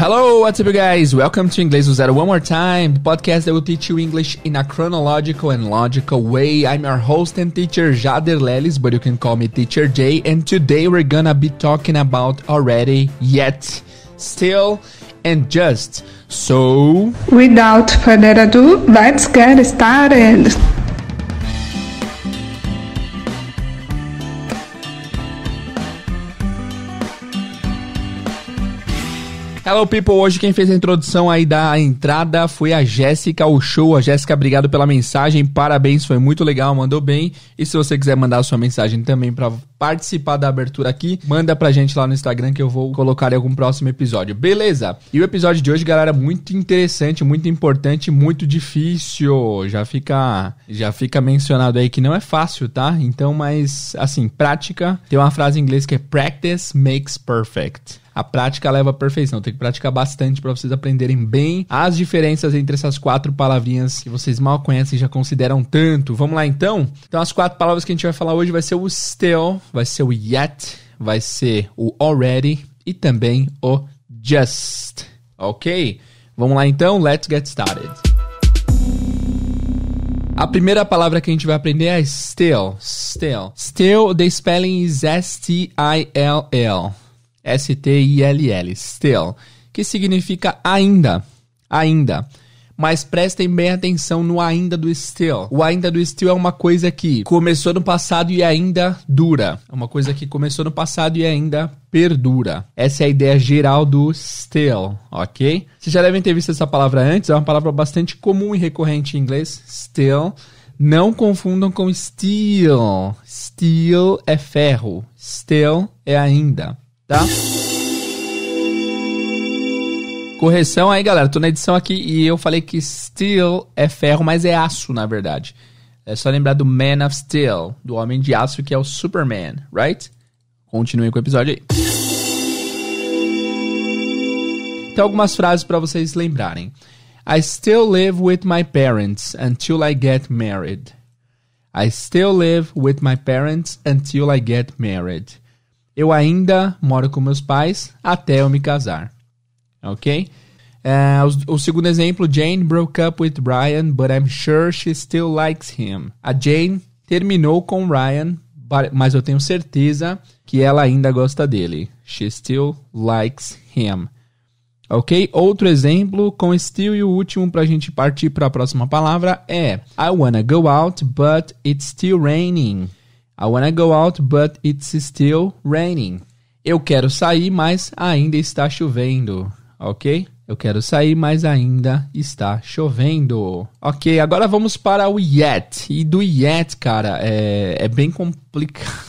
Hello, what's up, you guys? Welcome to Inglês do Zero one more time, the podcast that will teach you English in a chronological and logical way. I'm your host and teacher, Jader Lelis, but you can call me Teacher J. And today we're gonna be talking about already, yet, still, and just. So, without further ado, let's get started. Hello People, hoje quem fez a introdução aí da entrada foi a Jéssica o show. A Jéssica, obrigado pela mensagem, parabéns, foi muito legal, mandou bem. E se você quiser mandar a sua mensagem também para participar da abertura aqui, manda pra gente lá no Instagram que eu vou colocar em algum próximo episódio. Beleza? E o episódio de hoje, galera, muito interessante, muito importante, muito difícil. Já fica já fica mencionado aí que não é fácil, tá? Então, mas assim, prática, tem uma frase em inglês que é practice makes perfect. A prática leva à perfeição. Tem que praticar bastante para vocês aprenderem bem as diferenças entre essas quatro palavrinhas que vocês mal conhecem e já consideram tanto. Vamos lá então? Então as quatro palavras que a gente vai falar hoje vai ser o still, vai ser o yet, vai ser o already e também o just. OK? Vamos lá então, let's get started. A primeira palavra que a gente vai aprender é still, still. Still, the spelling is S T I L L. S-T-I-L-L, still, que significa ainda, ainda. Mas prestem bem atenção no ainda do still. O ainda do still é uma coisa que começou no passado e ainda dura. É uma coisa que começou no passado e ainda perdura. Essa é a ideia geral do still, ok? Vocês já devem ter visto essa palavra antes, é uma palavra bastante comum e recorrente em inglês, still. Não confundam com steel. Steel é ferro, still é ainda tá? Correção aí, galera. Tô na edição aqui e eu falei que steel é ferro, mas é aço, na verdade. É só lembrar do Man of Steel, do Homem de Aço, que é o Superman, right? Continuem com o episódio aí. Tem algumas frases para vocês lembrarem. I still live with my parents until I get married. I still live with my parents until I get married. Eu ainda moro com meus pais até eu me casar. Ok? Uh, é, o, o, segundo exemplo, Jane broke up with Ryan, but I'm sure she still likes him. A Jane terminou com Ryan, but, mas eu tenho certeza que ela ainda gosta dele. She still likes him. Ok? Outro exemplo com still e o último para a gente partir para a próxima palavra é I wanna go out, but it's still raining. I wanna go out, but it's still raining. Eu quero sair, mas ainda está chovendo. Ok? Eu quero sair, mas ainda está chovendo. Ok, agora vamos para o yet. E do yet, cara, é, é bem complicado.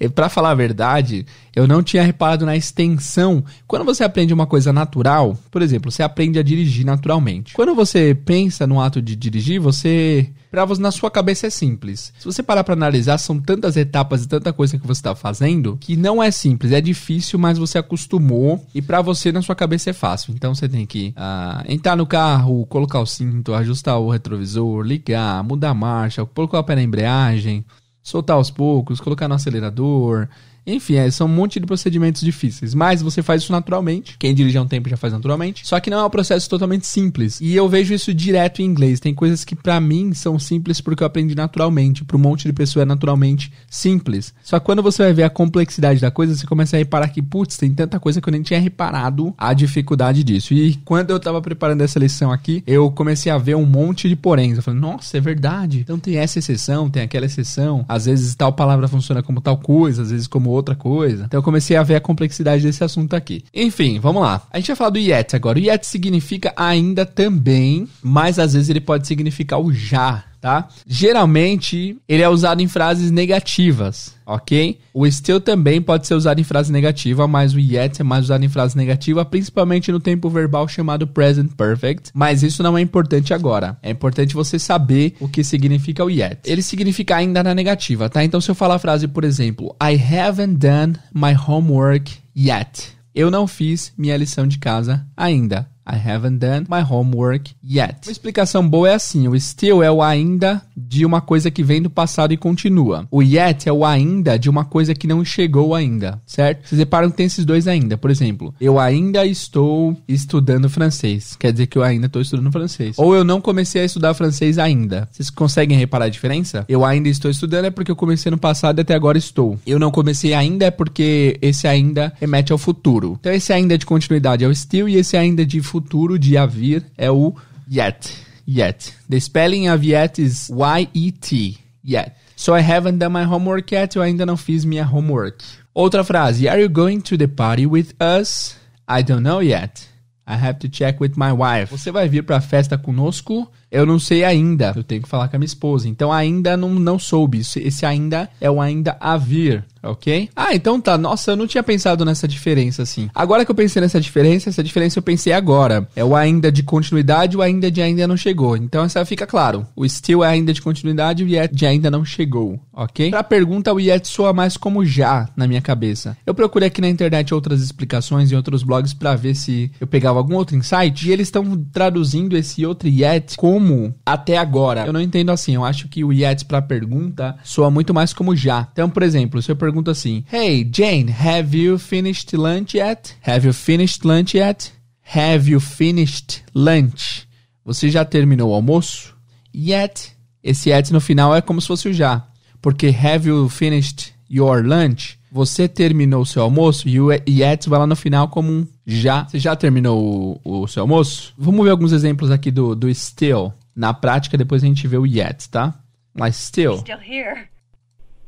É, para falar a verdade, eu não tinha reparado na extensão. Quando você aprende uma coisa natural, por exemplo, você aprende a dirigir naturalmente. Quando você pensa no ato de dirigir, você para você na sua cabeça é simples. Se você parar para analisar, são tantas etapas e tanta coisa que você está fazendo que não é simples, é difícil, mas você acostumou e para você na sua cabeça é fácil. Então você tem que ah, entrar no carro, colocar o cinto, ajustar o retrovisor, ligar, mudar a marcha, colocar o pé na embreagem soltar aos poucos, colocar no acelerador, enfim, é, são um monte de procedimentos difíceis. Mas você faz isso naturalmente. Quem dirige há um tempo já faz naturalmente. Só que não é um processo totalmente simples. E eu vejo isso direto em inglês. Tem coisas que para mim são simples porque eu aprendi naturalmente. Para um monte de pessoa é naturalmente simples. Só que quando você vai ver a complexidade da coisa, você começa a reparar que, putz, tem tanta coisa que eu nem tinha reparado a dificuldade disso. E quando eu tava preparando essa lição aqui, eu comecei a ver um monte de poréns. Eu falei, nossa, é verdade. Então tem essa exceção, tem aquela exceção. Às vezes tal palavra funciona como tal coisa, às vezes como outra coisa. Então eu comecei a ver a complexidade desse assunto aqui. Enfim, vamos lá. A gente vai falar do yet agora. O yet significa ainda também, mas às vezes ele pode significar o já tá? Geralmente ele é usado em frases negativas, ok? O still também pode ser usado em frase negativa, mas o yet é mais usado em frase negativa, principalmente no tempo verbal chamado present perfect. Mas isso não é importante agora. É importante você saber o que significa o yet. Ele significa ainda na negativa, tá? Então se eu falar a frase, por exemplo, I haven't done my homework yet. Eu não fiz minha lição de casa ainda. I haven't done my homework yet. Uma explicação boa é assim: o still é o ainda de uma coisa que vem do passado e continua. O yet é o ainda de uma coisa que não chegou ainda, certo? Vocês reparam que tem esses dois ainda. Por exemplo, eu ainda estou estudando francês. Quer dizer que eu ainda estou estudando francês. Ou eu não comecei a estudar francês ainda. Vocês conseguem reparar a diferença? Eu ainda estou estudando é porque eu comecei no passado e até agora estou. Eu não comecei ainda é porque esse ainda remete ao futuro. Então esse ainda de continuidade é o still e esse ainda de futuro futuro de a vir é o yet. Yet. The spelling of yet is Y-E-T. Yet. So I haven't done my homework yet. Eu ainda não fiz minha homework. Outra frase. Are you going to the party with us? I don't know yet. I have to check with my wife. Você vai vir para a festa conosco? Eu não sei ainda. Eu tenho que falar com a minha esposa. Então ainda não, não soube. Esse ainda é o ainda a vir ok? Ah, então tá. Nossa, eu não tinha pensado nessa diferença assim. Agora que eu pensei nessa diferença, essa diferença eu pensei agora. É o ainda de continuidade, ou ainda de ainda não chegou. Então essa fica claro. O still é ainda de continuidade e yet de ainda não chegou, ok? Pra pergunta, o yet soa mais como já na minha cabeça. Eu procurei aqui na internet outras explicações e outros blogs para ver se eu pegava algum outro insight e eles estão traduzindo esse outro yet com como até agora. Eu não entendo assim. Eu acho que o yet para pergunta soa muito mais como já. Então, por exemplo, se eu pergunto assim: Hey, Jane, have you finished lunch yet? Have you finished lunch yet? Have you finished lunch? Você já terminou o almoço? Yet. Esse yet no final é como se fosse o já. Porque have you finished your lunch? Você terminou seu almoço e o yet vai lá no final como um já. Você já terminou o, o seu almoço? Vamos ver alguns exemplos aqui do, do still. Na prática, depois a gente vê o yet, tá? Mas still. You're still here.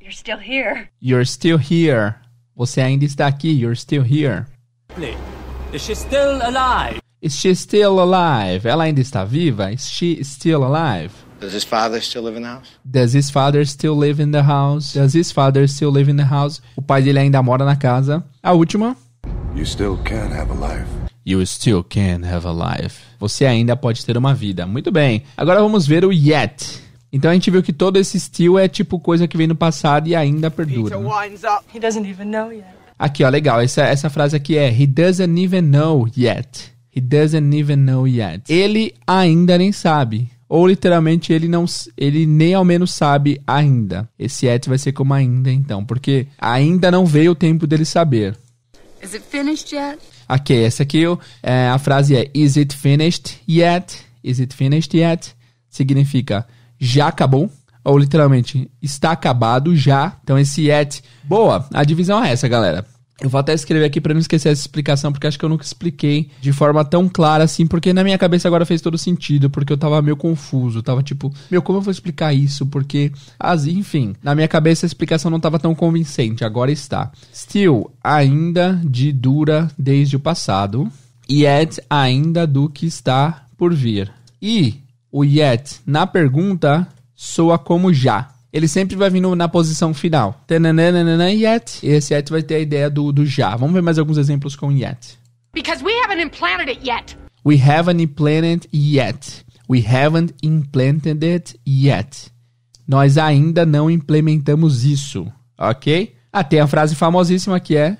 You're still here. You're still here. Você ainda está aqui. You're still here. Is she still alive? Is she still alive? Ela ainda está viva? Is she still alive? Does his father still live in the house? Does his father still live in the house? Does his father still live in the house? O pai dele ainda mora na casa. A última. You still can have a life. You still can have a life. Você ainda pode ter uma vida. Muito bem. Agora vamos ver o yet. Então a gente viu que todo esse still é tipo coisa que vem no passado e ainda perdura. Né? He doesn't even know yet. Aqui, ó, legal. Essa, essa frase aqui é He doesn't even know yet. He doesn't even know yet. Ele ainda nem sabe. Ou literalmente ele não ele nem ao menos sabe ainda. Esse yet vai ser como ainda então, porque ainda não veio o tempo dele saber. Is it finished yet? Ok, essa aqui é, a frase é Is it finished yet? Is it finished yet? Significa já acabou? Ou literalmente, está acabado já. Então esse yet. Boa! A divisão é essa, galera. Eu vou até escrever aqui para não esquecer essa explicação, porque acho que eu nunca expliquei de forma tão clara assim, porque na minha cabeça agora fez todo sentido, porque eu tava meio confuso, tava tipo, meu, como eu vou explicar isso? Porque, as, enfim, na minha cabeça a explicação não tava tão convincente, agora está. Still, ainda de dura desde o passado, yet ainda do que está por vir. E o yet na pergunta soa como já ele sempre vai vir na posição final. Tananana, yet. E esse yet vai ter a ideia do, do já. Vamos ver mais alguns exemplos com yet. Because we haven't implanted it yet. We haven't implanted yet. We haven't implanted it yet. Nós ainda não implementamos isso, ok? Ah, tem a frase famosíssima que é...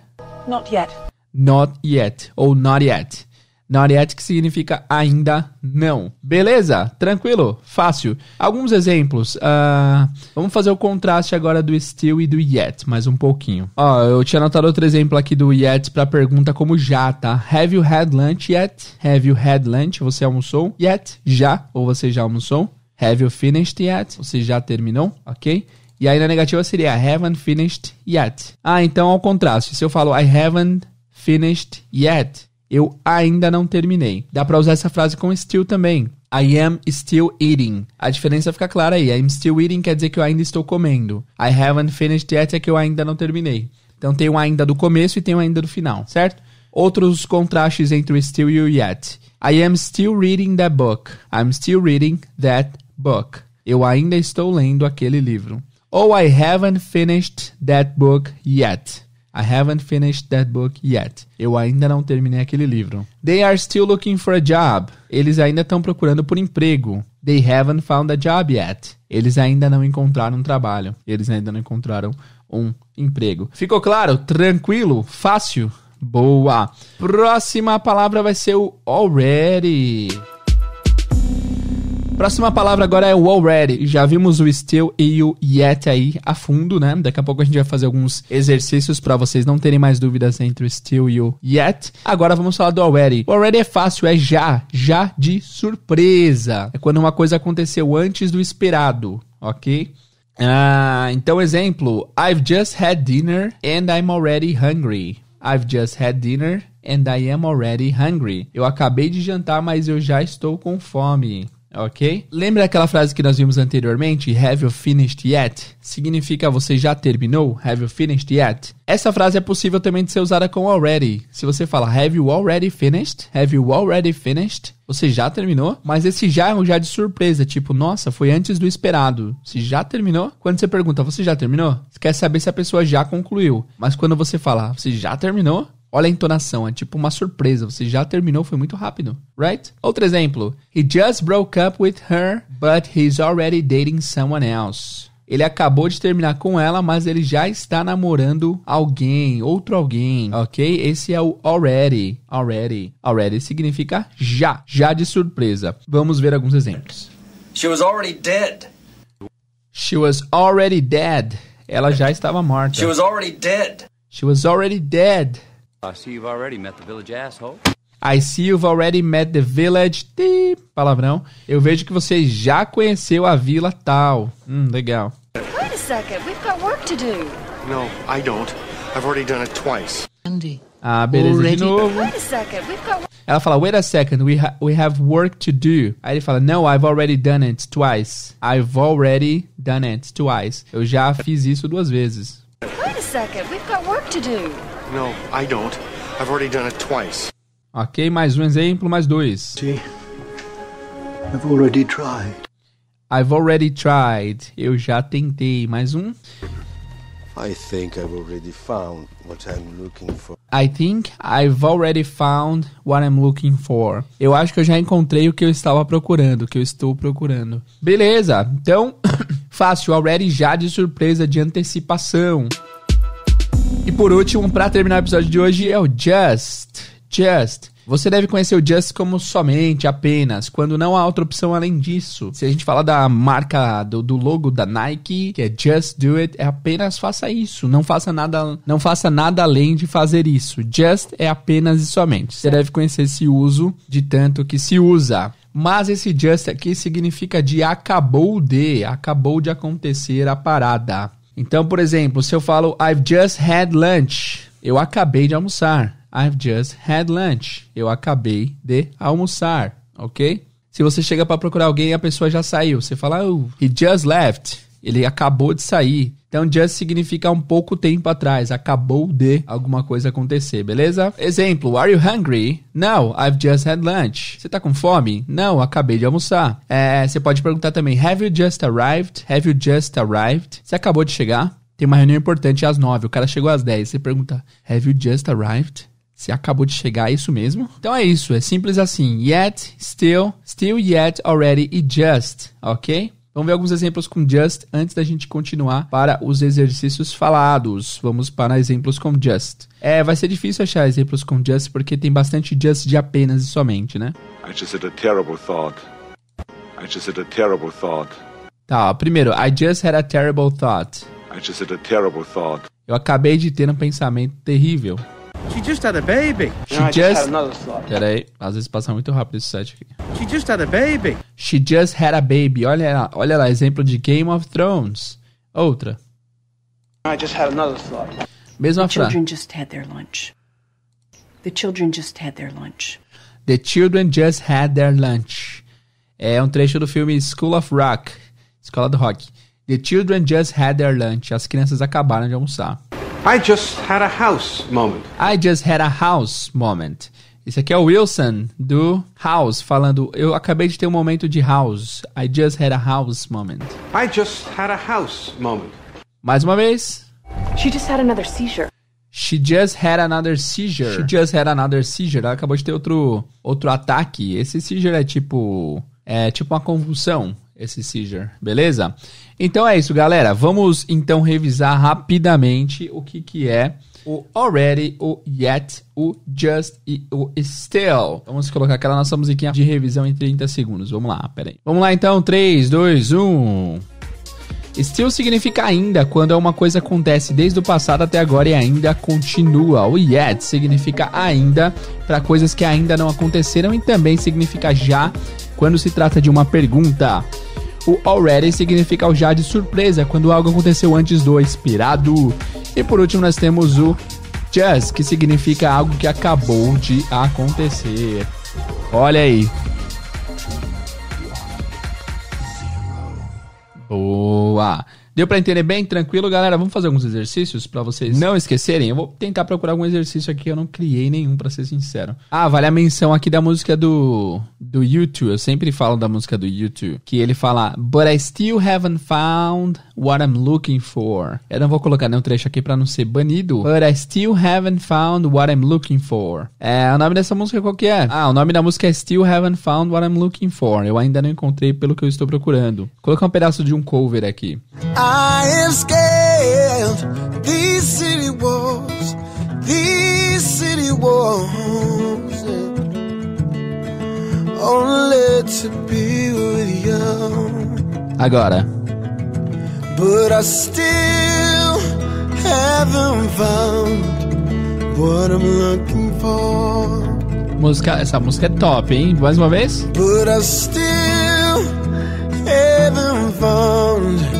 Not yet. Not yet, ou not yet. Not yet, que significa ainda não. Beleza? Tranquilo? Fácil. Alguns exemplos. Uh, vamos fazer o contraste agora do still e do yet, mais um pouquinho. Ó, eu tinha anotado outro exemplo aqui do yet para pergunta como já, tá? Have you had lunch yet? Have you had lunch? Você almoçou? Yet? Já? Ou você já almoçou? Have you finished yet? Você já terminou? Ok? E aí na negativa seria haven't finished yet. Ah, então ao contraste. Se eu falo I haven't finished yet, eu ainda não terminei. Dá para usar essa frase com still também. I am still eating. A diferença fica clara aí. I'm still eating quer dizer que eu ainda estou comendo. I haven't finished yet é que eu ainda não terminei. Então tem o um ainda do começo e tem o um ainda do final, certo? Outros contrastes entre o still e o yet. I am still reading that book. I'm still reading that book. Eu ainda estou lendo aquele livro. Ou I haven't finished that book yet. I haven't finished that book yet. Eu ainda não terminei aquele livro. They are still looking for a job. Eles ainda estão procurando por emprego. They haven't found a job yet. Eles ainda não encontraram um trabalho. Eles ainda não encontraram um emprego. Ficou claro? Tranquilo? Fácil? Boa! Próxima palavra vai ser o already. Próxima palavra agora é o already. Já vimos o still e o yet aí a fundo, né? Daqui a pouco a gente vai fazer alguns exercícios para vocês não terem mais dúvidas entre o still e o yet. Agora vamos falar do already. O already é fácil, é já, já de surpresa. É quando uma coisa aconteceu antes do esperado, ok? Ah, então exemplo: I've just had dinner and I'm already hungry. I've just had dinner and I am already hungry. Eu acabei de jantar, mas eu já estou com fome ok? Lembra aquela frase que nós vimos anteriormente? Have you finished yet? Significa você já terminou? Have you finished yet? Essa frase é possível também de ser usada com already. Se você fala have you already finished? Have you already finished? Você já terminou? Mas esse já é um já de surpresa, tipo, nossa, foi antes do esperado. Se já terminou? Quando você pergunta, você já terminou? Você quer saber se a pessoa já concluiu. Mas quando você fala, você já terminou? Olha a entonação, é tipo uma surpresa. Você já terminou, foi muito rápido, right? Outro exemplo. He just broke up with her, but he's already dating someone else. Ele acabou de terminar com ela, mas ele já está namorando alguém, outro alguém, ok? Esse é o already. Already. Already significa já, já de surpresa. Vamos ver alguns exemplos. She was already dead. She was already dead. Ela já estava morta. She was already dead. She was already dead. I see you've already met the village asshole. I see you've already met the village. Tii, palavrão. Eu vejo que você já conheceu a vila tal. Hum, legal. Wait a second, we've got work to do. No, I don't. I've already done it twice. Andy. Ah, beleza, already? de novo. Wait a second, we've got ela fala, wait a second, we, ha we have work to do. Aí ele fala, no, I've already done it twice. I've already done it twice. Eu já fiz isso duas vezes. Wait a second, we've got work to do. No, I don't. I've already done it twice. Ok, mais um exemplo, mais dois. See, I've already tried. I've already tried. Eu já tentei. Mais um. I think I've already found what I'm looking for. I think I've already found what I'm looking for. Eu acho que eu já encontrei o que eu estava procurando, o que eu estou procurando. Beleza, então, fácil, already já de surpresa, de antecipação. E por último, para terminar o episódio de hoje, é o Just. Just. Você deve conhecer o Just como somente, apenas, quando não há outra opção além disso. Se a gente falar da marca, do, do, logo da Nike, que é Just Do It, é apenas faça isso. Não faça nada, não faça nada além de fazer isso. Just é apenas e somente. Você deve conhecer esse uso de tanto que se usa. Mas esse just aqui significa de acabou de, acabou de acontecer a parada. Então, por exemplo, se eu falo I've just had lunch, eu acabei de almoçar. I've just had lunch. Eu acabei de almoçar, ok? Se você chega para procurar alguém e a pessoa já saiu, você fala oh, he just left. Ele acabou de sair. Então, just significa um pouco tempo atrás. Acabou de alguma coisa acontecer, beleza? Exemplo: Are you hungry? No, I've just had lunch. Você tá com fome? Não, acabei de almoçar. É, você pode perguntar também: Have you just arrived? Have you just arrived? Você acabou de chegar? Tem uma reunião importante às nove. o cara chegou às dez. Você pergunta: Have you just arrived? Você acabou de chegar, é isso mesmo? Então é isso, é simples assim. Yet, still, still yet, already e just, ok? Vamos ver alguns exemplos com just antes da gente continuar para os exercícios falados. Vamos para exemplos com just. É, vai ser difícil achar exemplos com just porque tem bastante just de apenas e somente, né? I just had a terrible thought. I just had a terrible thought. Tá, ó, primeiro, I just had a terrible thought. I just had a terrible thought. Eu acabei de ter um pensamento terrível. She just had a baby. She no, just. just slot. Peraí, às vezes passa muito rápido esse site aqui. She just had a baby. She just had a baby. Olha lá, olha lá, exemplo de Game of Thrones. Outra. I just had another thought. Mesma frase. The children just had their lunch. The children just had their lunch. The children just had their lunch. É um trecho do filme School of Rock, Escola do Rock. The children just had their lunch. As crianças acabaram de almoçar. I just had a house moment. I just had a house moment. Esse aqui é o Wilson do House falando: Eu acabei de ter um momento de house. I just had a house moment. I just had a house moment. Mais uma vez. She just had another seizure. She just had another seizure. She just had another seizure. Ela acabou de ter outro outro ataque. Esse seizure é tipo é tipo uma convulsão esse seizure, beleza? Então é isso, galera. Vamos então revisar rapidamente o que, que é o already, o yet, o just e o still. Vamos colocar aquela nossa musiquinha de revisão em 30 segundos. Vamos lá, peraí. Vamos lá então, 3, 2, 1. Still significa ainda quando uma coisa acontece desde o passado até agora e ainda continua. O yet significa ainda para coisas que ainda não aconteceram e também significa já quando se trata de uma pergunta. O already significa o já de surpresa, quando algo aconteceu antes do esperado. E por último, nós temos o just, que significa algo que acabou de acontecer. Olha aí. Boa. Deu para entender bem? Tranquilo, galera? Vamos fazer alguns exercícios para vocês não esquecerem? Eu vou tentar procurar algum exercício aqui, eu não criei nenhum, para ser sincero. Ah, vale a menção aqui da música do, do YouTube. Eu sempre falo da música do YouTube, que ele fala But I still haven't found what I'm looking for. Eu não vou colocar nenhum trecho aqui para não ser banido. But I still haven't found what I'm looking for. É, o nome dessa música qual que é? Ah, o nome da música é Still haven't found what I'm looking for. Eu ainda não encontrei pelo que eu estou procurando. Vou colocar um pedaço de um cover aqui. Ah. I am scared. These city walls, these city walls. Only to be with you. Agora. But I still haven't found what I'm looking for. Música, essa música é top, hein? Mais uma vez. But I still haven't found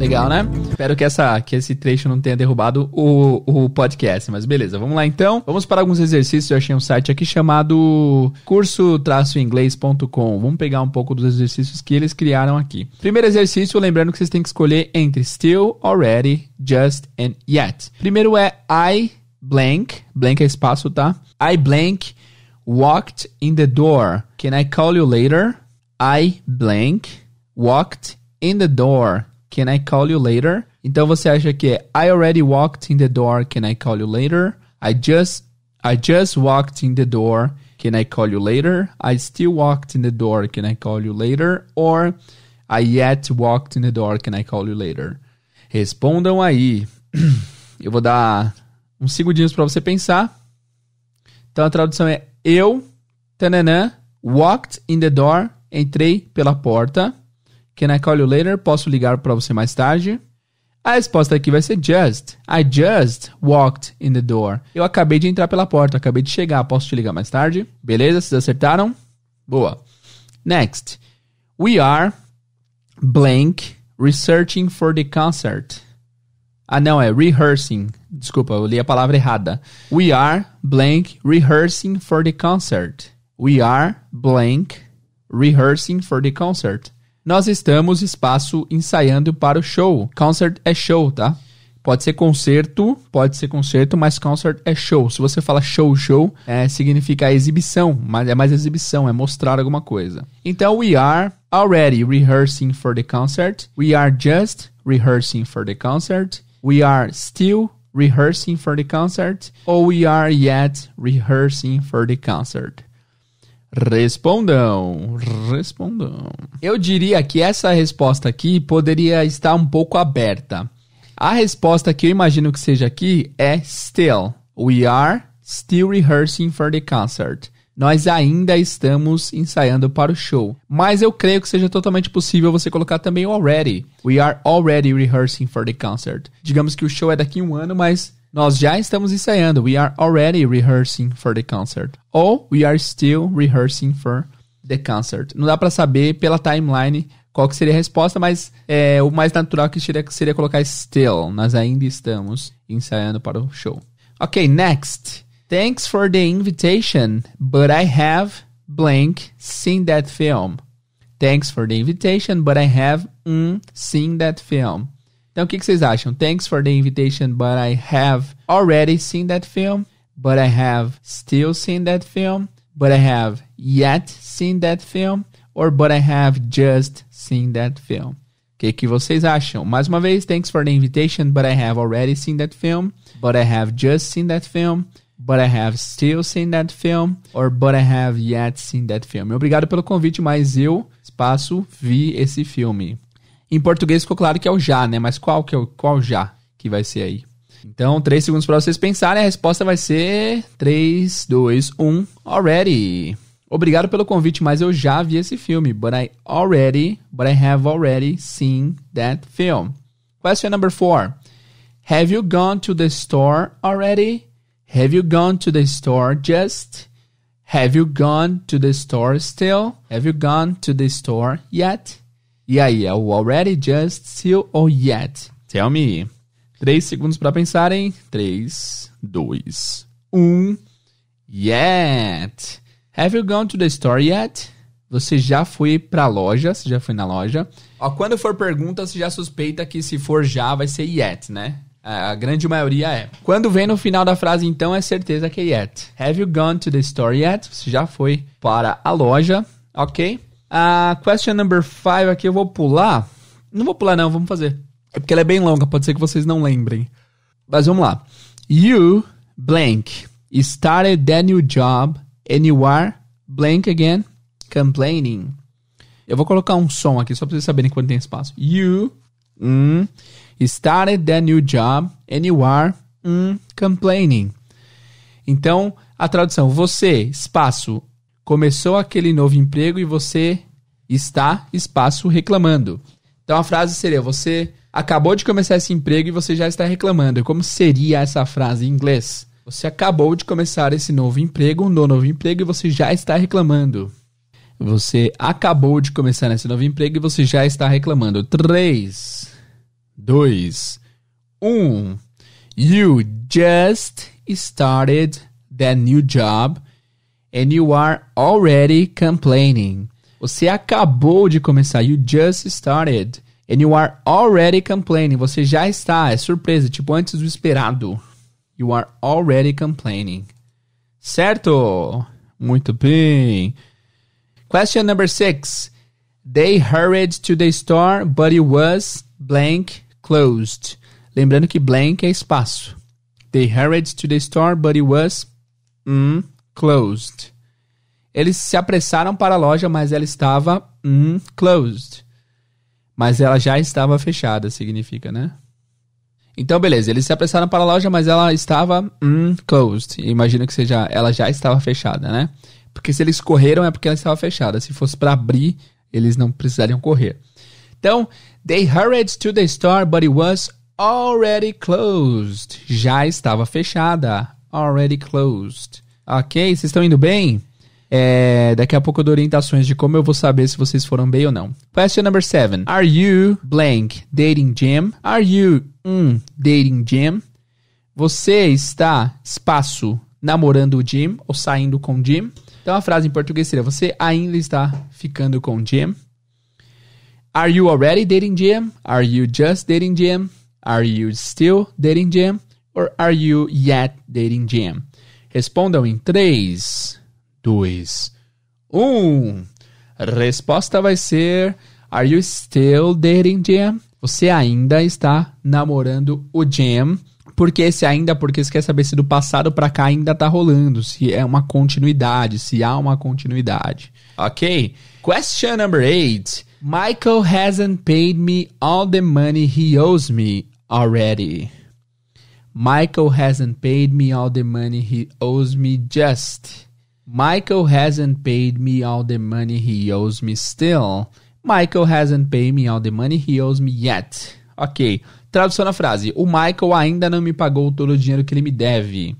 Legal, né? Espero que, essa, que esse trecho não tenha derrubado o, o podcast, mas beleza, vamos lá então. Vamos para alguns exercícios. Eu achei um site aqui chamado curso-inglês.com. Vamos pegar um pouco dos exercícios que eles criaram aqui. Primeiro exercício, lembrando que vocês têm que escolher entre still, already, just and yet. Primeiro é I blank, blank é espaço, tá? I blank walked in the door. Can I call you later? I blank walked in the door. Can I call you later? Então você acha que é I already walked in the door. Can I call you later? I just I just walked in the door. Can I call you later? I still walked in the door. Can I call you later? Or I yet walked in the door. Can I call you later? Respondam aí. Eu vou dar uns segundinhos para você pensar. Então a tradução é eu, tananã, walked in the door, entrei pela porta. Can I call you later? Posso ligar para você mais tarde? A resposta aqui vai ser just. I just walked in the door. Eu acabei de entrar pela porta, acabei de chegar. Posso te ligar mais tarde? Beleza? Vocês acertaram? Boa. Next. We are blank researching for the concert. Ah, não, é rehearsing. Desculpa, eu li a palavra errada. We are blank rehearsing for the concert. We are blank rehearsing for the concert. Nós estamos, espaço, ensaiando para o show. Concert é show, tá? Pode ser concerto, pode ser concerto, mas concert é show. Se você fala show, show, é, significa exibição, mas é mais exibição, é mostrar alguma coisa. Então, we are already rehearsing for the concert. We are just rehearsing for the concert. We are still rehearsing for the concert. Or we are yet rehearsing for the concert. Respondam, respondam. Eu diria que essa resposta aqui poderia estar um pouco aberta. A resposta que eu imagino que seja aqui é still. We are still rehearsing for the concert. Nós ainda estamos ensaiando para o show. Mas eu creio que seja totalmente possível você colocar também already. We are already rehearsing for the concert. Digamos que o show é daqui a um ano, mas nós já estamos ensaiando. We are already rehearsing for the concert. Ou we are still rehearsing for the concert. Não dá para saber pela timeline qual que seria a resposta, mas é, o mais natural que seria, seria colocar still. Nós ainda estamos ensaiando para o show. Ok, next. Thanks for the invitation, but I have blank seen that film. Thanks for the invitation, but I have mm, seen that film. Então o que, que vocês acham? Thanks for the invitation, but I have already seen that film, but I have still seen that film, but I have yet seen that film, or but I have just seen that film. O que, que vocês acham? Mais uma vez, thanks for the invitation, but I have already seen that film, but I have just seen that film, but I have still seen that film, or but I have yet seen that film. Obrigado pelo convite, mas eu, espaço, vi esse filme. Em português ficou claro que é o já, né? Mas qual que é o qual já que vai ser aí? Então, três segundos para vocês pensarem. A resposta vai ser 3, 2, 1, already. Obrigado pelo convite, mas eu já vi esse filme. But I already, but I have already seen that film. Question number four. Have you gone to the store already? Have you gone to the store just? Have you gone to the store still? Have you gone to the store yet? E aí, é o already, just, still ou yet? Tell me. Três segundos para pensarem. Três, dois, um. Yet. Have you gone to the store yet? Você já foi pra loja? Você já foi na loja? Ó, quando for pergunta, você já suspeita que se for já, vai ser yet, né? É, a grande maioria é. Quando vem no final da frase, então, é certeza que é yet. Have you gone to the store yet? Você já foi para a loja, ok? A question number five aqui eu vou pular. Não vou pular, não, vamos fazer. É porque ela é bem longa, pode ser que vocês não lembrem. Mas vamos lá. You blank started that new job and you are blank again complaining. Eu vou colocar um som aqui só para vocês saberem quando tem espaço. You mm, started that new job and you are mm, complaining. Então, a tradução: você, espaço, começou aquele novo emprego e você está, espaço, reclamando. Então a frase seria: você acabou de começar esse emprego e você já está reclamando. Como seria essa frase em inglês? Você acabou de começar esse novo emprego, um novo emprego e você já está reclamando. Você acabou de começar esse novo emprego e você já está reclamando. 3, 2, 1. You just started that new job And you are already complaining. Você acabou de começar. You just started. And you are already complaining. Você já está. É surpresa. Tipo, antes do esperado. You are already complaining. Certo? Muito bem. Question number six. They hurried to the store, but it was blank closed. Lembrando que blank é espaço. They hurried to the store, but it was mm, closed. Eles se apressaram para a loja, mas ela estava hum, closed. Mas ela já estava fechada, significa, né? Então, beleza, eles se apressaram para a loja, mas ela estava hum, closed. Imagino que seja, ela já estava fechada, né? Porque se eles correram é porque ela estava fechada. Se fosse para abrir, eles não precisariam correr. Então, they hurried to the store, but it was already closed. Já estava fechada. Already closed. Ok, vocês estão indo bem? É, daqui a pouco eu dou orientações de como eu vou saber se vocês foram bem ou não. Question number seven. Are you blank dating Jim? Are you um dating Jim? Você está espaço namorando o Jim ou saindo com o Jim? Então a frase em português seria: Você ainda está ficando com o Jim? Are you already dating Jim? Are you just dating Jim? Are you still dating Jim? Or are you yet dating Jim? Respondam em 3, 2, 1. A resposta vai ser: Are you still dating Jam? Você ainda está namorando o Jam? Porque esse ainda, porque você quer saber se do passado para cá ainda tá rolando, se é uma continuidade, se há uma continuidade. Ok? Question number 8. Michael hasn't paid me all the money he owes me already. Michael hasn't paid me all the money he owes me just. Michael hasn't paid me all the money he owes me still. Michael hasn't paid me all the money he owes me yet. Ok. Tradução na frase: O Michael ainda não me pagou todo o dinheiro que ele me deve.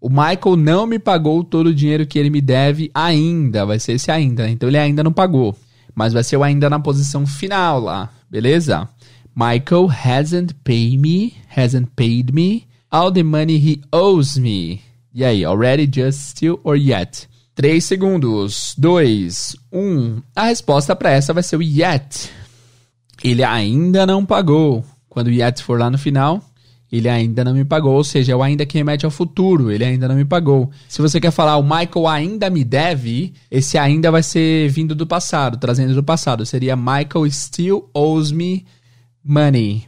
O Michael não me pagou todo o dinheiro que ele me deve ainda. Vai ser esse ainda. né? Então ele ainda não pagou. Mas vai ser o ainda na posição final lá. Beleza? Michael hasn't paid me, hasn't paid me all the money he owes me. E aí, already, just, still or yet? Três segundos. dois, um. A resposta para essa vai ser o yet. Ele ainda não pagou. Quando o yet for lá no final, ele ainda não me pagou. Ou seja, o ainda que remete ao futuro. Ele ainda não me pagou. Se você quer falar o Michael ainda me deve, esse ainda vai ser vindo do passado, trazendo do passado. Seria Michael still owes me money.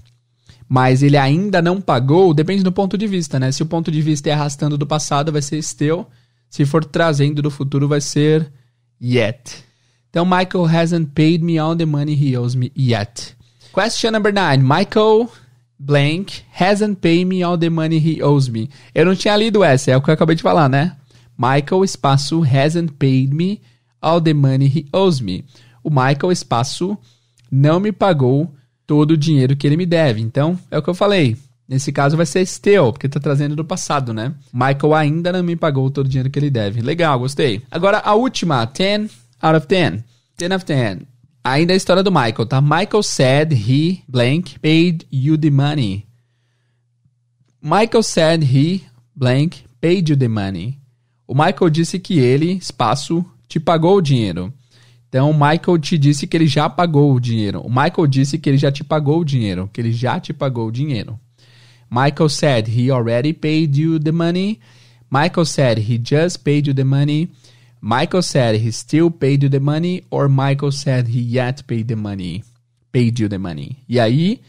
Mas ele ainda não pagou, depende do ponto de vista, né? Se o ponto de vista é arrastando do passado, vai ser still. Se for trazendo do futuro, vai ser yet. Então, Michael hasn't paid me all the money he owes me yet. Question number nine. Michael blank hasn't paid me all the money he owes me. Eu não tinha lido essa, é o que eu acabei de falar, né? Michael espaço hasn't paid me all the money he owes me. O Michael espaço não me pagou todo o dinheiro que ele me deve. Então, é o que eu falei. Nesse caso vai ser Steel, porque tá trazendo do passado, né? Michael ainda não me pagou todo o dinheiro que ele deve. Legal, gostei. Agora a última, 10 out of 10. 10 of 10. Ainda é a história do Michael, tá? Michael said he blank paid you the money. Michael said he blank paid you the money. O Michael disse que ele, espaço, te pagou o dinheiro. Então, o Michael te disse que ele já pagou o dinheiro. O Michael disse que ele já te pagou o dinheiro. Que ele já te pagou o dinheiro. Michael said he already paid you the money. Michael said he just paid you the money. Michael said he still paid you the money. Or Michael said he yet paid the money. Paid you the money. E aí,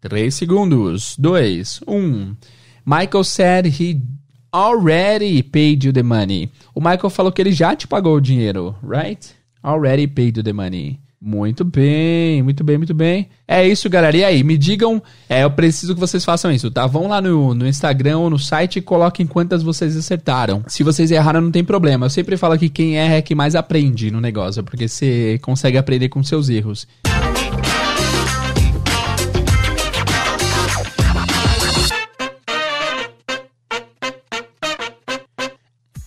3 segundos. 2, 1. Um. Michael said he already paid you the money. O Michael falou que ele já te pagou o dinheiro, right? Already paid the money. Muito bem, muito bem, muito bem. É isso, galera. E aí, me digam. É, eu preciso que vocês façam isso, tá? Vão lá no, no Instagram ou no site e coloquem quantas vocês acertaram. Se vocês erraram, não tem problema. Eu sempre falo que quem erra é que mais aprende no negócio, porque você consegue aprender com seus erros. Música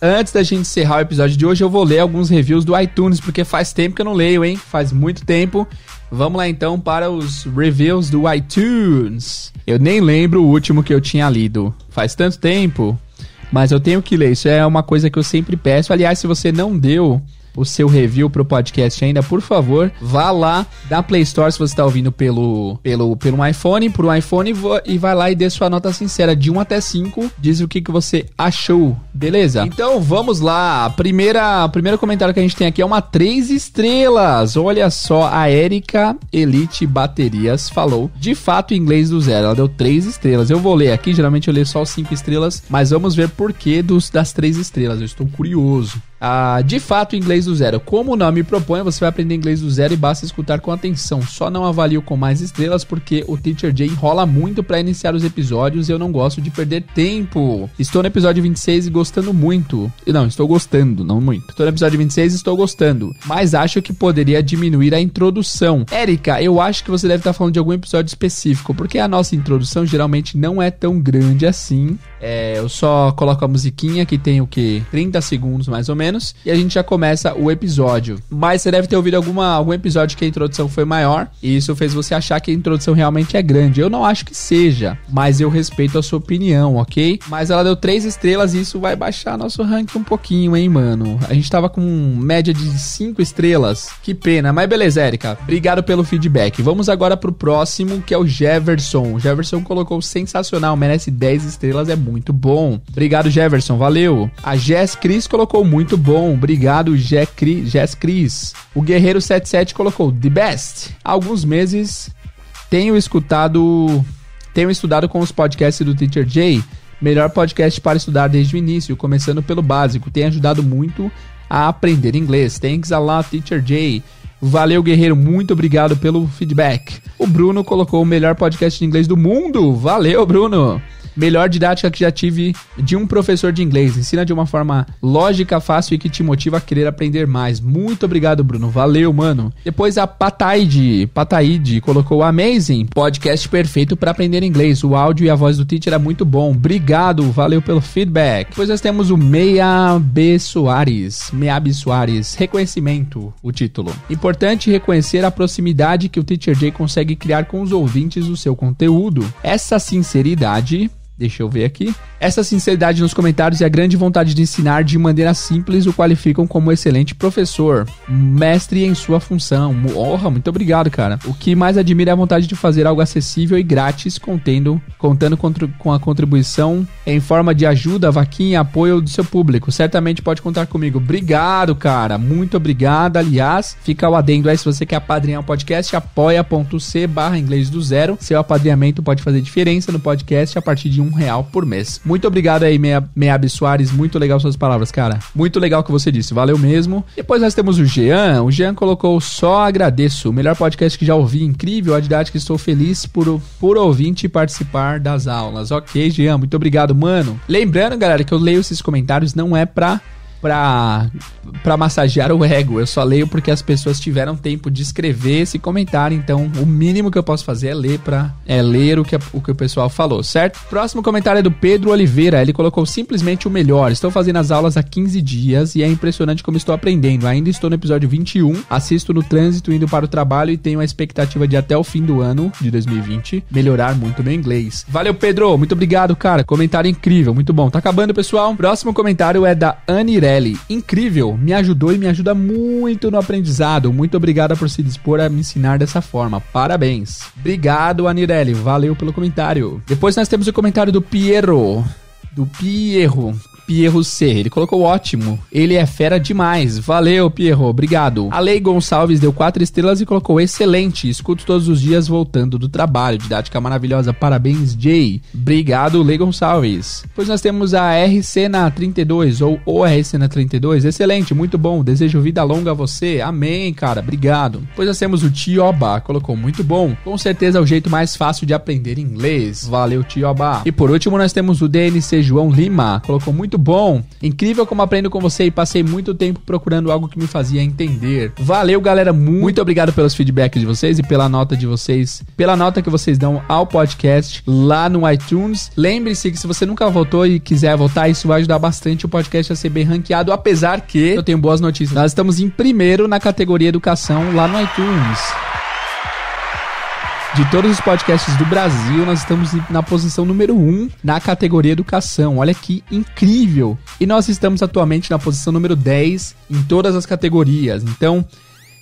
Antes da gente encerrar o episódio de hoje, eu vou ler alguns reviews do iTunes, porque faz tempo que eu não leio, hein? Faz muito tempo. Vamos lá então para os reviews do iTunes. Eu nem lembro o último que eu tinha lido. Faz tanto tempo, mas eu tenho que ler. Isso é uma coisa que eu sempre peço. Aliás, se você não deu o seu review pro podcast ainda, por favor, vá lá da Play Store se você está ouvindo pelo, pelo, pelo iPhone, por um iPhone, e vai lá e dê sua nota sincera de 1 até 5. Diz o que, que você achou, beleza? Então vamos lá. A primeira, primeira comentário que a gente tem aqui é uma 3 estrelas. Olha só, a Erika Elite Baterias falou de fato inglês do zero. Ela deu 3 estrelas. Eu vou ler aqui, geralmente eu leio só 5 estrelas, mas vamos ver por que dos, das 3 estrelas. Eu estou curioso. Ah, de fato, inglês do zero. Como o nome propõe, você vai aprender inglês do zero e basta escutar com atenção. Só não avalio com mais estrelas porque o Teacher J enrola muito para iniciar os episódios e eu não gosto de perder tempo. Estou no episódio 26 e gostando muito. Não, estou gostando, não muito. Estou no episódio 26 e estou gostando. Mas acho que poderia diminuir a introdução. Érica, eu acho que você deve estar tá falando de algum episódio específico, porque a nossa introdução geralmente não é tão grande assim. É, eu só coloco a musiquinha que tem o que? 30 segundos mais ou menos menos, e a gente já começa o episódio. Mas você deve ter ouvido alguma, algum episódio que a introdução foi maior, e isso fez você achar que a introdução realmente é grande. Eu não acho que seja, mas eu respeito a sua opinião, ok? Mas ela deu três estrelas e isso vai baixar nosso ranking um pouquinho, hein, mano? A gente tava com média de cinco estrelas. Que pena, mas beleza, Erika. Obrigado pelo feedback. Vamos agora pro próximo, que é o Jefferson. O Jefferson colocou sensacional, merece 10 estrelas, é muito bom. Obrigado, Jefferson, valeu. A Jess Cris colocou muito bom, obrigado Jess Cris. O Guerreiro 77 colocou The Best. Há alguns meses tenho escutado, tenho estudado com os podcasts do Teacher Jay, melhor podcast para estudar desde o início, começando pelo básico. Tem ajudado muito a aprender inglês. Thanks a lot, Teacher Jay. Valeu, guerreiro, muito obrigado pelo feedback. O Bruno colocou o melhor podcast de inglês do mundo. Valeu, Bruno. Melhor didática que já tive de um professor de inglês. Ensina de uma forma lógica, fácil e que te motiva a querer aprender mais. Muito obrigado, Bruno. Valeu, mano. Depois a Pataide, Pataide colocou Amazing, podcast perfeito para aprender inglês. O áudio e a voz do teacher é muito bom. Obrigado, valeu pelo feedback. Depois nós temos o Meia B Soares, Meia B Soares, reconhecimento, o título. Importante reconhecer a proximidade que o Teacher J consegue criar com os ouvintes do seu conteúdo. Essa sinceridade Deixa eu ver aqui. Essa sinceridade nos comentários e a grande vontade de ensinar de maneira simples o qualificam como excelente professor, mestre em sua função. Honra, muito obrigado, cara. O que mais admira é a vontade de fazer algo acessível e grátis, contendo, contando com a contribuição em forma de ajuda, vaquinha, apoio do seu público. Certamente pode contar comigo. Obrigado, cara. Muito obrigado. Aliás, fica o adendo aí se você quer apadrinhar o um podcast, apoia.c barra inglês do zero. Seu apadrinhamento pode fazer diferença no podcast a partir de um real por mês. Muito obrigado aí, Meab Soares. Muito legal suas palavras, cara. Muito legal o que você disse. Valeu mesmo. Depois nós temos o Jean. O Jean colocou só agradeço. O melhor podcast que já ouvi. Incrível. A didática. Estou feliz por, por ouvinte participar das aulas. Ok, Jean. Muito obrigado, mano. Lembrando, galera, que eu leio esses comentários não é pra pra, pra massagear o ego. Eu só leio porque as pessoas tiveram tempo de escrever esse comentário. Então, o mínimo que eu posso fazer é ler pra, é ler o que, o que o pessoal falou, certo? Próximo comentário é do Pedro Oliveira. Ele colocou simplesmente o melhor. Estou fazendo as aulas há 15 dias e é impressionante como estou aprendendo. Ainda estou no episódio 21. Assisto no trânsito indo para o trabalho e tenho a expectativa de até o fim do ano de 2020 melhorar muito meu inglês. Valeu, Pedro. Muito obrigado, cara. Comentário incrível. Muito bom. Tá acabando, pessoal. Próximo comentário é da Anire Morbidelli, incrível, me ajudou e me ajuda muito no aprendizado. Muito obrigada por se dispor a me ensinar dessa forma. Parabéns. Obrigado, Anirelli. Valeu pelo comentário. Depois nós temos o comentário do Piero do Pierro, Pierro C. Ele colocou ótimo. Ele é fera demais. Valeu, Pierro. Obrigado. A Lei Gonçalves deu quatro estrelas e colocou excelente. Escuto todos os dias voltando do trabalho. Didática maravilhosa. Parabéns, Jay. Obrigado, Lei Gonçalves. Pois nós temos a RC na 32 ou ORC na 32. Excelente, muito bom. Desejo vida longa a você. Amém, cara. Obrigado. Pois nós temos o Tioba. Colocou muito bom. Com certeza é o jeito mais fácil de aprender inglês. Valeu, Tioba. E por último, nós temos o DNC João Lima. Colocou muito bom. Incrível como aprendo com você e passei muito tempo procurando algo que me fazia entender. Valeu, galera. Muito obrigado pelos feedbacks de vocês e pela nota de vocês, pela nota que vocês dão ao podcast lá no iTunes. Lembre-se que se você nunca votou e quiser votar, isso vai ajudar bastante o podcast a ser bem ranqueado, apesar que eu tenho boas notícias. Nós estamos em primeiro na categoria educação lá no iTunes. De todos os podcasts do Brasil, nós estamos na posição número 1 um na categoria educação. Olha que incrível! E nós estamos atualmente na posição número 10 em todas as categorias. Então,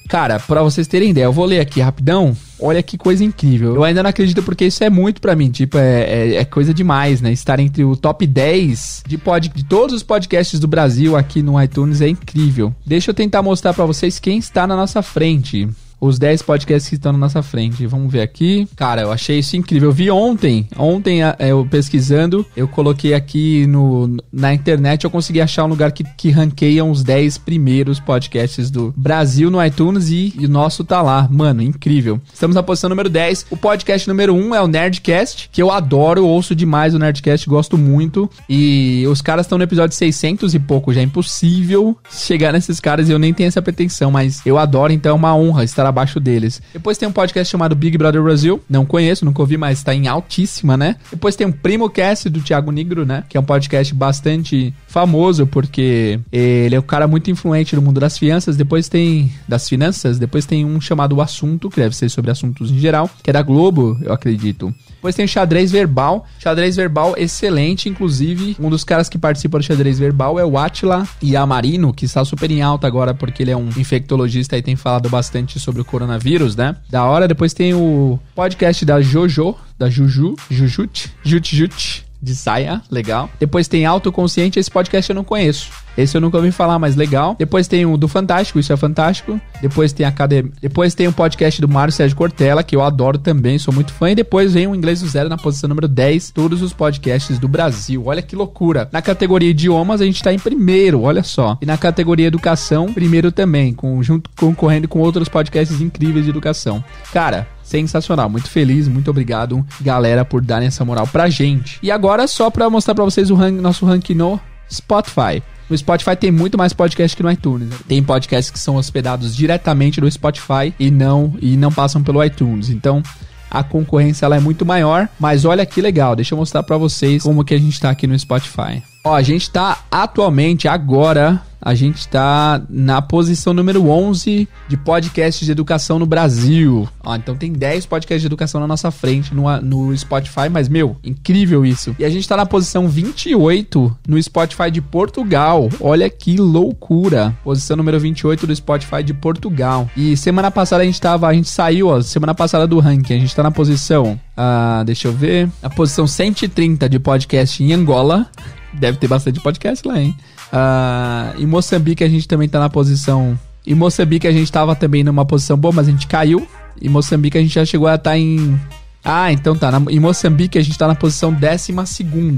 Cara, para vocês terem ideia, eu vou ler aqui rapidão. Olha que coisa incrível. Eu ainda não acredito porque isso é muito para mim. Tipo, é, é, é, coisa demais, né? Estar entre o top 10 de, pod, de todos os podcasts do Brasil aqui no iTunes é incrível. Deixa eu tentar mostrar para vocês quem está na nossa frente os 10 podcasts que estão na nossa frente. Vamos ver aqui. Cara, eu achei isso incrível. Eu vi ontem, ontem é, eu pesquisando, eu coloquei aqui no, na internet, eu consegui achar um lugar que, que ranqueia os 10 primeiros podcasts do Brasil no iTunes e, e, o nosso tá lá. Mano, incrível. Estamos na posição número 10. O podcast número 1 é o Nerdcast, que eu adoro, ouço demais o Nerdcast, gosto muito. E os caras estão no episódio 600 e pouco, já é impossível chegar nesses caras e eu nem tenho essa pretensão, mas eu adoro, então é uma honra estar abaixo deles. Depois tem um podcast chamado Big Brother Brasil, não conheço, nunca ouvi, mas está em altíssima, né? Depois tem o um Primo Cast do Thiago Negro, né? Que é um podcast bastante famoso porque ele é um cara muito influente no mundo das finanças. Depois tem das finanças, depois tem um chamado O Assunto, que deve ser sobre assuntos em geral, que é da Globo, eu acredito. Depois tem o xadrez verbal. Xadrez verbal excelente, inclusive um dos caras que participa do xadrez verbal é o Atila Yamarino, que está super em alta agora porque ele é um infectologista e tem falado bastante sobre o coronavírus, né? Da hora. Depois tem o podcast da Jojo, da Juju, Jujut, Jutjut. De saia, legal. Depois tem autoconsciente. Esse podcast eu não conheço esse eu nunca ouvi falar, mas legal. Depois tem o do Fantástico, isso é fantástico. Depois tem a Academia. Depois tem o podcast do Mário Sérgio Cortella, que eu adoro também, sou muito fã. E depois vem o Inglês do Zero na posição número 10, todos os podcasts do Brasil. Olha que loucura. Na categoria Idiomas, a gente tá em primeiro, olha só. E na categoria Educação, primeiro também, com, junto, concorrendo com outros podcasts incríveis de educação. Cara, sensacional. Muito feliz, muito obrigado, galera, por darem essa moral pra gente. E agora, só pra mostrar pra vocês o rank, nosso ranking no Spotify. No Spotify tem muito mais podcast que no iTunes. Tem podcasts que são hospedados diretamente no Spotify e não, e não passam pelo iTunes. Então, a concorrência ela é muito maior, mas olha que legal, deixa eu mostrar para vocês como que a gente está aqui no Spotify. Ó, a gente tá atualmente, agora, a gente tá na posição número 11 de podcasts de educação no Brasil. Ó, então tem 10 podcasts de educação na nossa frente no, no Spotify, mas, meu, incrível isso. E a gente tá na posição 28 no Spotify de Portugal. Olha que loucura. Posição número 28 do Spotify de Portugal. E semana passada a gente tava, a gente saiu, ó, semana passada do ranking. A gente tá na posição, ah, deixa eu ver, a posição 130 de podcast em Angola. Deve ter bastante podcast lá, hein? Uh, em Moçambique a gente também tá na posição. Em Moçambique a gente tava também numa posição boa, mas a gente caiu. Em Moçambique a gente já chegou a estar tá em. Ah, então tá. Na... Em Moçambique a gente tá na posição 12.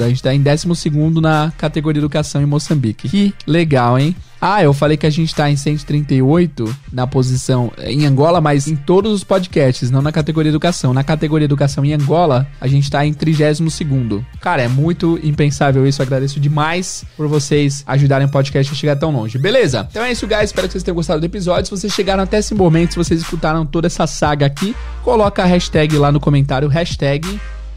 A gente tá em 12 na categoria educação em Moçambique. Que legal, hein? Ah, eu falei que a gente tá em 138 na posição eh, em Angola, mas em todos os podcasts, não na categoria educação. Na categoria educação em Angola, a gente tá em 32. Cara, é muito impensável isso. Eu agradeço demais por vocês ajudarem o podcast a chegar tão longe. Beleza? Então é isso, guys. Espero que vocês tenham gostado do episódio. Se vocês chegaram até esse momento, se vocês escutaram toda essa saga aqui, coloca a hashtag lá no comentário, hashtag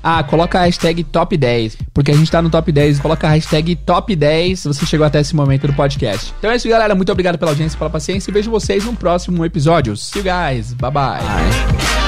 ah, coloca a hashtag top 10. Porque a gente tá no top 10. Coloca a hashtag top 10 se você chegou até esse momento do podcast. Então é isso, galera. Muito obrigado pela audiência, pela paciência. E vejo vocês no próximo episódio. See you guys. Bye bye. bye.